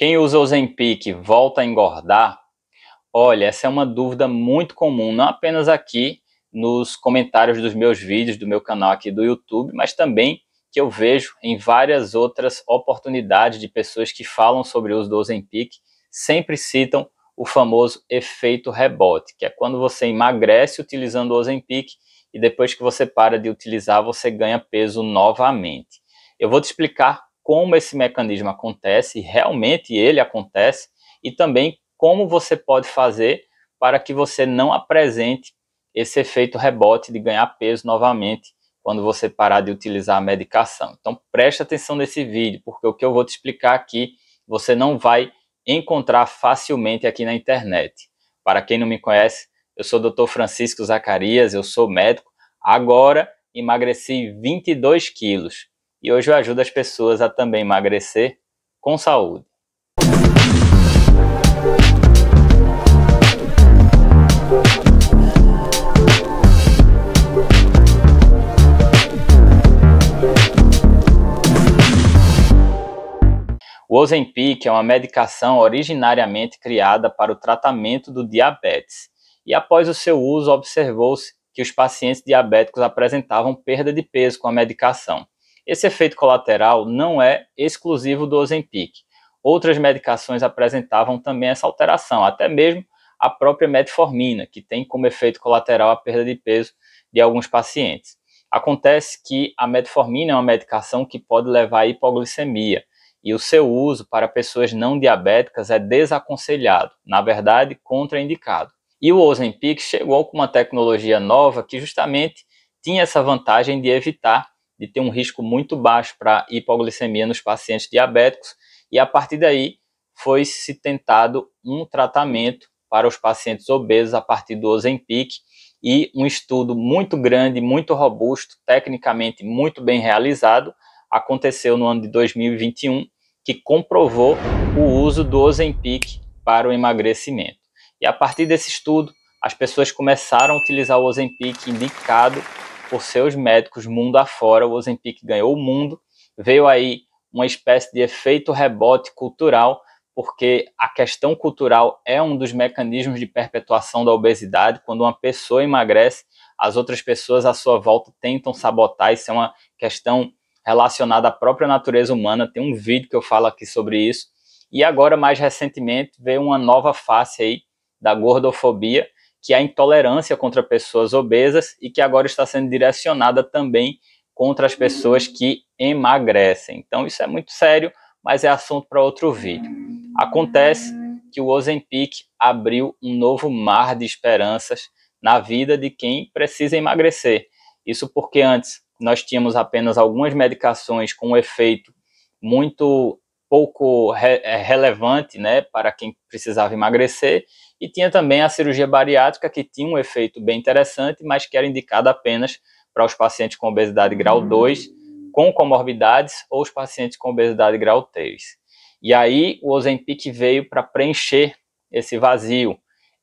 Quem usa o Ozempic volta a engordar? Olha, essa é uma dúvida muito comum, não apenas aqui nos comentários dos meus vídeos, do meu canal aqui do YouTube, mas também que eu vejo em várias outras oportunidades de pessoas que falam sobre o uso do Ozempic, sempre citam o famoso efeito rebote, que é quando você emagrece utilizando o Ozempic e depois que você para de utilizar, você ganha peso novamente. Eu vou te explicar como esse mecanismo acontece, realmente ele acontece, e também como você pode fazer para que você não apresente esse efeito rebote de ganhar peso novamente quando você parar de utilizar a medicação. Então preste atenção nesse vídeo, porque o que eu vou te explicar aqui você não vai encontrar facilmente aqui na internet. Para quem não me conhece, eu sou o Dr. Francisco Zacarias, eu sou médico. Agora emagreci 22 quilos e hoje eu ajudo as pessoas a também emagrecer com saúde. O Ozempic é uma medicação originariamente criada para o tratamento do diabetes e após o seu uso observou-se que os pacientes diabéticos apresentavam perda de peso com a medicação. Esse efeito colateral não é exclusivo do Ozempic. Outras medicações apresentavam também essa alteração, até mesmo a própria metformina, que tem como efeito colateral a perda de peso de alguns pacientes. Acontece que a metformina é uma medicação que pode levar à hipoglicemia e o seu uso para pessoas não diabéticas é desaconselhado, na verdade, contraindicado. E o Ozempic chegou com uma tecnologia nova que justamente tinha essa vantagem de evitar de ter um risco muito baixo para hipoglicemia nos pacientes diabéticos, e a partir daí foi se tentado um tratamento para os pacientes obesos a partir do Ozempic e um estudo muito grande, muito robusto, tecnicamente muito bem realizado, aconteceu no ano de 2021, que comprovou o uso do Ozempic para o emagrecimento. E a partir desse estudo, as pessoas começaram a utilizar o Ozempic indicado por seus médicos mundo afora. O Ozempic ganhou o mundo. Veio aí uma espécie de efeito rebote cultural, porque a questão cultural é um dos mecanismos de perpetuação da obesidade. Quando uma pessoa emagrece, as outras pessoas à sua volta tentam sabotar. Isso é uma questão relacionada à própria natureza humana. Tem um vídeo que eu falo aqui sobre isso. E agora, mais recentemente, veio uma nova face aí da gordofobia, que a intolerância contra pessoas obesas e que agora está sendo direcionada também contra as pessoas que emagrecem. Então isso é muito sério, mas é assunto para outro vídeo. Acontece que o Ozempic abriu um novo mar de esperanças na vida de quem precisa emagrecer. Isso porque antes nós tínhamos apenas algumas medicações com um efeito muito pouco re é, relevante né, para quem precisava emagrecer, e tinha também a cirurgia bariátrica, que tinha um efeito bem interessante, mas que era indicada apenas para os pacientes com obesidade grau 2, uhum. com comorbidades, ou os pacientes com obesidade grau 3. E aí o Ozempic veio para preencher esse vazio.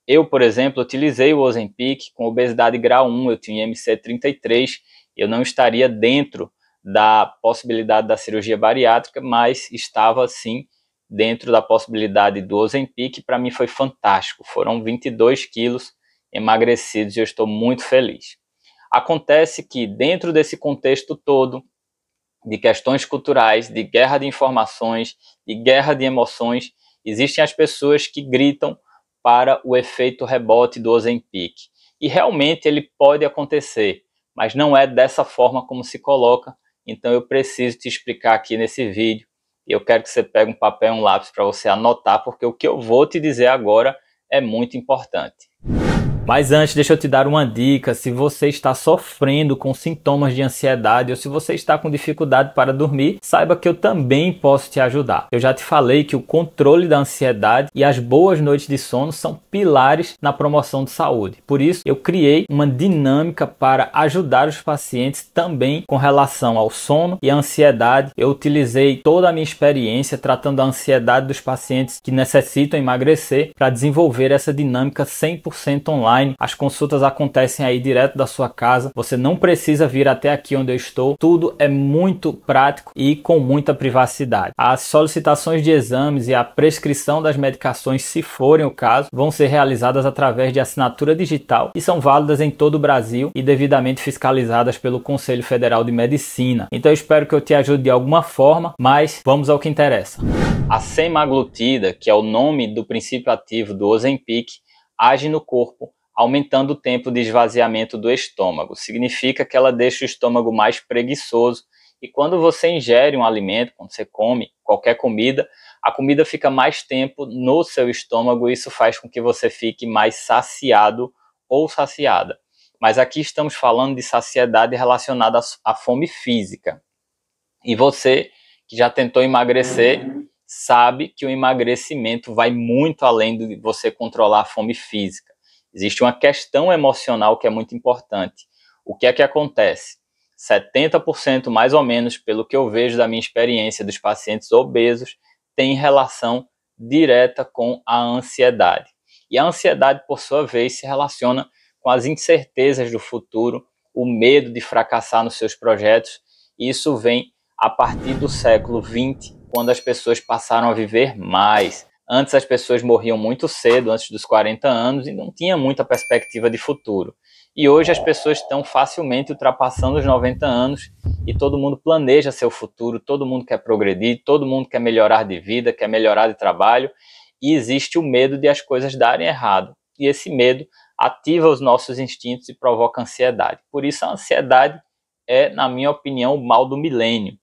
Eu, por exemplo, utilizei o Ozempic com obesidade grau 1, eu tinha MC33, eu não estaria dentro da possibilidade da cirurgia bariátrica, mas estava sim dentro da possibilidade do Ozempic, para mim foi fantástico. Foram 22 quilos emagrecidos e eu estou muito feliz. Acontece que, dentro desse contexto todo, de questões culturais, de guerra de informações, de guerra de emoções, existem as pessoas que gritam para o efeito rebote do Ozempic. E realmente ele pode acontecer, mas não é dessa forma como se coloca, então eu preciso te explicar aqui nesse vídeo. E eu quero que você pegue um papel e um lápis para você anotar, porque o que eu vou te dizer agora é muito importante. Mas antes, deixa eu te dar uma dica. Se você está sofrendo com sintomas de ansiedade ou se você está com dificuldade para dormir, saiba que eu também posso te ajudar. Eu já te falei que o controle da ansiedade e as boas noites de sono são pilares na promoção de saúde. Por isso, eu criei uma dinâmica para ajudar os pacientes também com relação ao sono e à ansiedade. Eu utilizei toda a minha experiência tratando a ansiedade dos pacientes que necessitam emagrecer para desenvolver essa dinâmica 100% online online. As consultas acontecem aí direto da sua casa. Você não precisa vir até aqui onde eu estou. Tudo é muito prático e com muita privacidade. As solicitações de exames e a prescrição das medicações, se forem o caso, vão ser realizadas através de assinatura digital e são válidas em todo o Brasil e devidamente fiscalizadas pelo Conselho Federal de Medicina. Então eu espero que eu te ajude de alguma forma, mas vamos ao que interessa. A semaglutida, que é o nome do princípio ativo do Ozempic, age no corpo aumentando o tempo de esvaziamento do estômago. Significa que ela deixa o estômago mais preguiçoso. E quando você ingere um alimento, quando você come qualquer comida, a comida fica mais tempo no seu estômago e isso faz com que você fique mais saciado ou saciada. Mas aqui estamos falando de saciedade relacionada à fome física. E você que já tentou emagrecer, sabe que o emagrecimento vai muito além de você controlar a fome física. Existe uma questão emocional que é muito importante. O que é que acontece? 70% mais ou menos, pelo que eu vejo da minha experiência dos pacientes obesos, tem relação direta com a ansiedade. E a ansiedade, por sua vez, se relaciona com as incertezas do futuro, o medo de fracassar nos seus projetos. E isso vem a partir do século XX, quando as pessoas passaram a viver mais, Antes as pessoas morriam muito cedo, antes dos 40 anos, e não tinha muita perspectiva de futuro. E hoje as pessoas estão facilmente ultrapassando os 90 anos e todo mundo planeja seu futuro, todo mundo quer progredir, todo mundo quer melhorar de vida, quer melhorar de trabalho, e existe o medo de as coisas darem errado. E esse medo ativa os nossos instintos e provoca ansiedade. Por isso a ansiedade é, na minha opinião, o mal do milênio.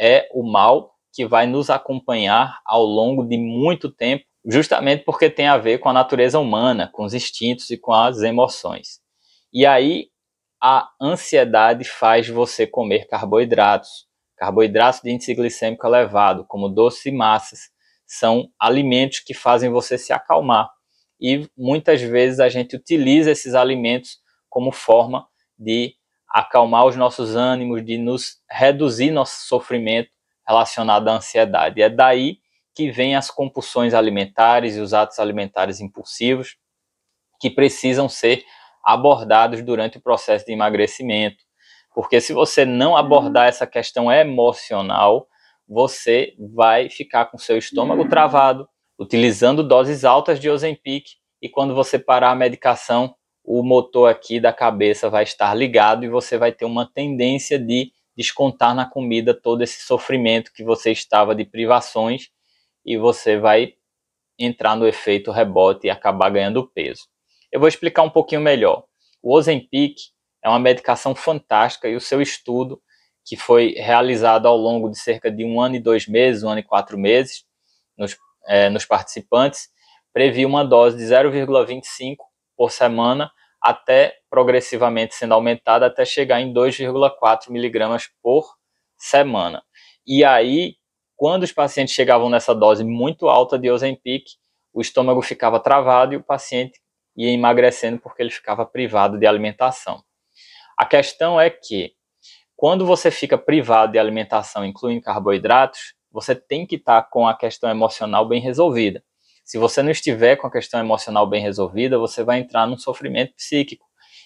É o mal que vai nos acompanhar ao longo de muito tempo, justamente porque tem a ver com a natureza humana, com os instintos e com as emoções. E aí a ansiedade faz você comer carboidratos. Carboidratos de índice glicêmico elevado, como doce e massas, são alimentos que fazem você se acalmar. E muitas vezes a gente utiliza esses alimentos como forma de acalmar os nossos ânimos, de nos reduzir nosso sofrimento relacionada à ansiedade. É daí que vêm as compulsões alimentares e os atos alimentares impulsivos que precisam ser abordados durante o processo de emagrecimento. Porque se você não abordar uhum. essa questão emocional, você vai ficar com seu estômago uhum. travado, utilizando doses altas de Ozempic, e quando você parar a medicação, o motor aqui da cabeça vai estar ligado e você vai ter uma tendência de descontar na comida todo esse sofrimento que você estava de privações e você vai entrar no efeito rebote e acabar ganhando peso. Eu vou explicar um pouquinho melhor. O Ozempic é uma medicação fantástica e o seu estudo, que foi realizado ao longo de cerca de um ano e dois meses, um ano e quatro meses, nos, é, nos participantes, previu uma dose de 0,25 por semana até progressivamente sendo aumentada até chegar em 2,4 miligramas por semana. E aí, quando os pacientes chegavam nessa dose muito alta de Ozempic, o estômago ficava travado e o paciente ia emagrecendo porque ele ficava privado de alimentação. A questão é que quando você fica privado de alimentação, incluindo carboidratos, você tem que estar tá com a questão emocional bem resolvida. Se você não estiver com a questão emocional bem resolvida, você vai entrar num sofrimento psíquico.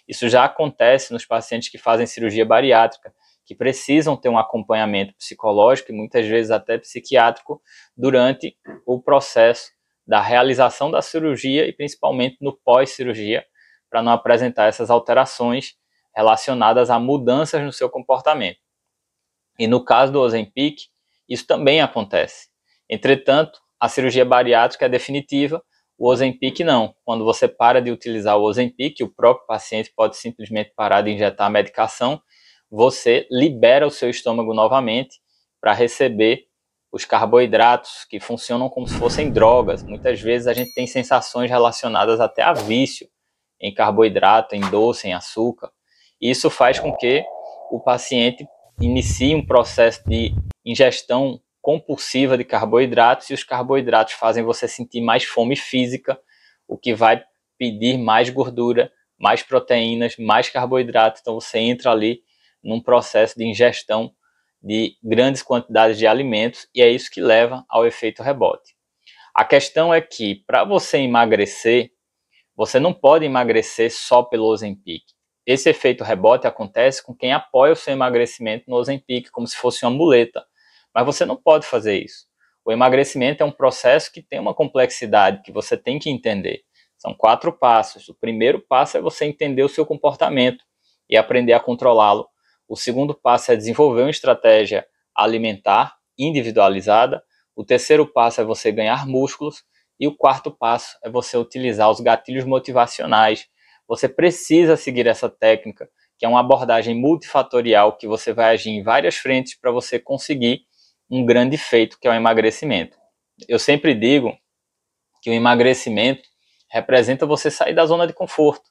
Isso já acontece nos pacientes que fazem cirurgia bariátrica, que precisam ter um acompanhamento psicológico e muitas vezes até psiquiátrico durante o processo da realização da cirurgia e principalmente no pós-cirurgia, para não apresentar essas alterações relacionadas a mudanças no seu comportamento. E no caso do Ozempic, isso também acontece. Entretanto, a cirurgia bariátrica é definitiva, o Ozempic não. Quando você para de utilizar o Ozempic, o próprio paciente pode simplesmente parar de injetar a medicação, você libera o seu estômago novamente para receber os carboidratos que funcionam como se fossem drogas. Muitas vezes a gente tem sensações relacionadas até a vício em carboidrato, em doce, em açúcar. Isso faz com que o paciente inicie um processo de ingestão compulsiva de carboidratos e os carboidratos fazem você sentir mais fome física, o que vai pedir mais gordura, mais proteínas, mais carboidratos. Então você entra ali num processo de ingestão de grandes quantidades de alimentos e é isso que leva ao efeito rebote. A questão é que para você emagrecer, você não pode emagrecer só pelo Ozempic. Esse efeito rebote acontece com quem apoia o seu emagrecimento no Ozempic como se fosse uma muleta. Mas você não pode fazer isso. O emagrecimento é um processo que tem uma complexidade que você tem que entender. São quatro passos. O primeiro passo é você entender o seu comportamento e aprender a controlá-lo. O segundo passo é desenvolver uma estratégia alimentar individualizada. O terceiro passo é você ganhar músculos. E o quarto passo é você utilizar os gatilhos motivacionais. Você precisa seguir essa técnica, que é uma abordagem multifatorial que você vai agir em várias frentes para você conseguir um grande feito, que é o emagrecimento. Eu sempre digo que o emagrecimento representa você sair da zona de conforto,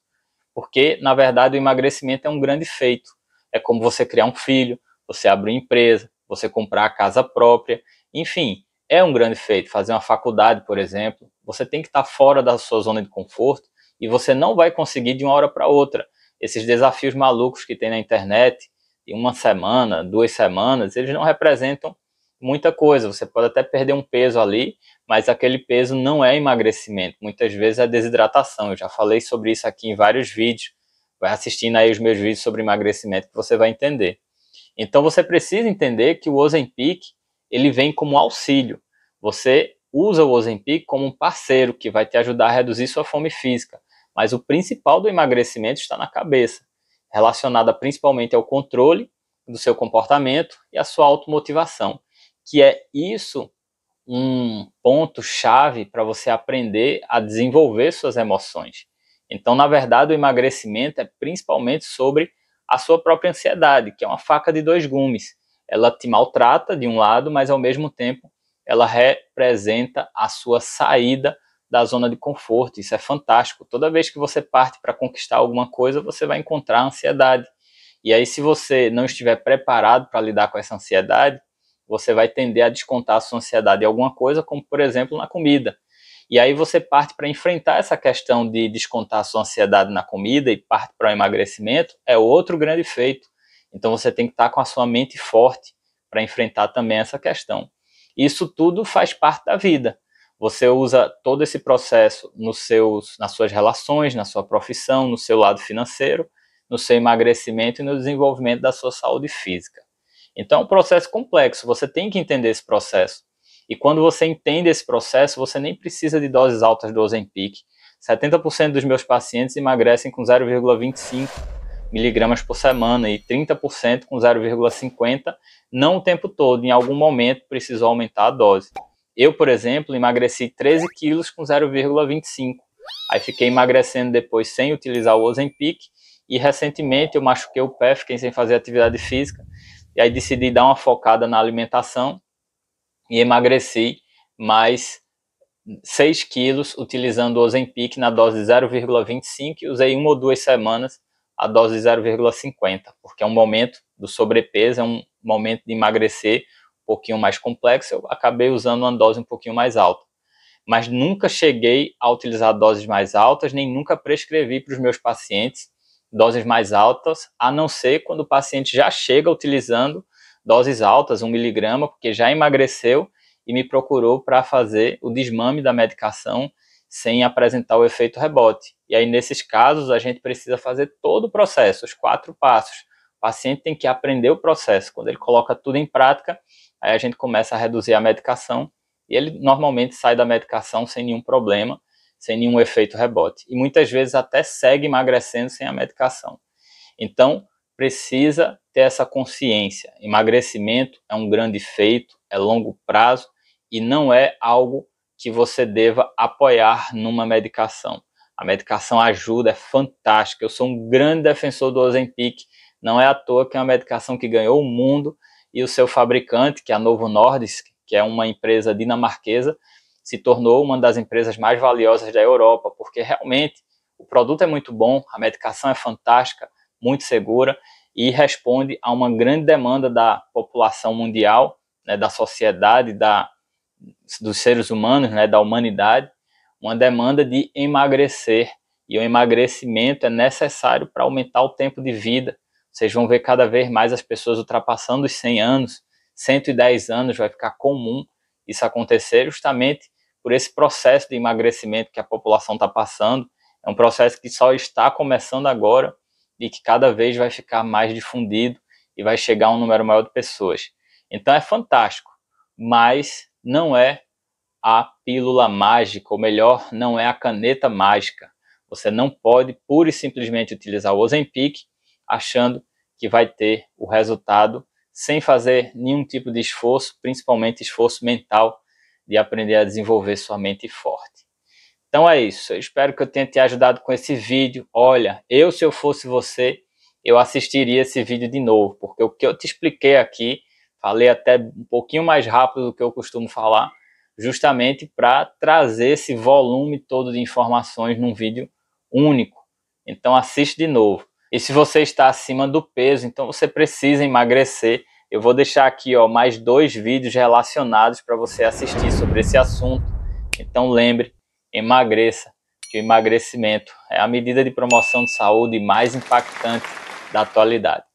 porque, na verdade, o emagrecimento é um grande feito. É como você criar um filho, você abrir empresa, você comprar a casa própria, enfim, é um grande feito. Fazer uma faculdade, por exemplo, você tem que estar fora da sua zona de conforto e você não vai conseguir de uma hora para outra. Esses desafios malucos que tem na internet, em uma semana, duas semanas, eles não representam muita coisa. Você pode até perder um peso ali, mas aquele peso não é emagrecimento. Muitas vezes é desidratação. Eu já falei sobre isso aqui em vários vídeos. Vai assistindo aí os meus vídeos sobre emagrecimento que você vai entender. Então você precisa entender que o Ozempic ele vem como auxílio. Você usa o Ozempic como um parceiro que vai te ajudar a reduzir sua fome física. Mas o principal do emagrecimento está na cabeça, relacionada principalmente ao controle do seu comportamento e à sua automotivação que é isso um ponto chave para você aprender a desenvolver suas emoções. Então, na verdade, o emagrecimento é principalmente sobre a sua própria ansiedade, que é uma faca de dois gumes. Ela te maltrata de um lado, mas ao mesmo tempo ela representa a sua saída da zona de conforto. Isso é fantástico. Toda vez que você parte para conquistar alguma coisa, você vai encontrar ansiedade. E aí, se você não estiver preparado para lidar com essa ansiedade, você vai tender a descontar a sua ansiedade em alguma coisa, como por exemplo na comida. E aí você parte para enfrentar essa questão de descontar a sua ansiedade na comida e parte para o emagrecimento, é outro grande efeito. Então você tem que estar tá com a sua mente forte para enfrentar também essa questão. Isso tudo faz parte da vida. Você usa todo esse processo nos seus, nas suas relações, na sua profissão, no seu lado financeiro, no seu emagrecimento e no desenvolvimento da sua saúde física. Então, é um processo complexo, você tem que entender esse processo. E quando você entende esse processo, você nem precisa de doses altas do Ozempic. 70% dos meus pacientes emagrecem com 0,25 miligramas por semana e 30% com 0,50, não o tempo todo, em algum momento precisou aumentar a dose. Eu, por exemplo, emagreci 13 quilos com 0,25. Aí fiquei emagrecendo depois sem utilizar o Ozempic e recentemente eu machuquei o pé, fiquei sem fazer atividade física. E aí decidi dar uma focada na alimentação e emagreci mais 6 quilos utilizando o Ozempic na dose 0,25 e usei uma ou duas semanas a dose 0,50, porque é um momento do sobrepeso, é um momento de emagrecer um pouquinho mais complexo, eu acabei usando uma dose um pouquinho mais alta. Mas nunca cheguei a utilizar doses mais altas, nem nunca prescrevi para os meus pacientes doses mais altas, a não ser quando o paciente já chega utilizando doses altas, um miligrama, porque já emagreceu e me procurou para fazer o desmame da medicação sem apresentar o efeito rebote. E aí, nesses casos, a gente precisa fazer todo o processo, os quatro passos. O paciente tem que aprender o processo. Quando ele coloca tudo em prática, aí a gente começa a reduzir a medicação e ele normalmente sai da medicação sem nenhum problema sem nenhum efeito rebote. E muitas vezes até segue emagrecendo sem a medicação. Então, precisa ter essa consciência. Emagrecimento é um grande feito, é longo prazo e não é algo que você deva apoiar numa medicação. A medicação ajuda, é fantástica. Eu sou um grande defensor do Ozempic. Não é à toa que é uma medicação que ganhou o mundo e o seu fabricante, que é a Novo Nordisk, que é uma empresa dinamarquesa, se tornou uma das empresas mais valiosas da Europa, porque realmente o produto é muito bom, a medicação é fantástica, muito segura e responde a uma grande demanda da população mundial, né, da sociedade, da, dos seres humanos, né, da humanidade, uma demanda de emagrecer. E o emagrecimento é necessário para aumentar o tempo de vida. Vocês vão ver cada vez mais as pessoas ultrapassando os 100 anos, 110 anos, vai ficar comum isso acontecer justamente por esse processo de emagrecimento que a população está passando. É um processo que só está começando agora e que cada vez vai ficar mais difundido e vai chegar a um número maior de pessoas. Então é fantástico, mas não é a pílula mágica, ou melhor, não é a caneta mágica. Você não pode pura e simplesmente utilizar o Ozempic achando que vai ter o resultado sem fazer nenhum tipo de esforço, principalmente esforço mental de aprender a desenvolver sua mente forte. Então é isso. Eu espero que eu tenha te ajudado com esse vídeo. Olha, eu se eu fosse você, eu assistiria esse vídeo de novo, porque o que eu te expliquei aqui, falei até um pouquinho mais rápido do que eu costumo falar, justamente para trazer esse volume todo de informações num vídeo único. Então assiste de novo. E se você está acima do peso, então você precisa emagrecer eu vou deixar aqui ó, mais dois vídeos relacionados para você assistir sobre esse assunto. Então lembre, emagreça, que o emagrecimento é a medida de promoção de saúde mais impactante da atualidade.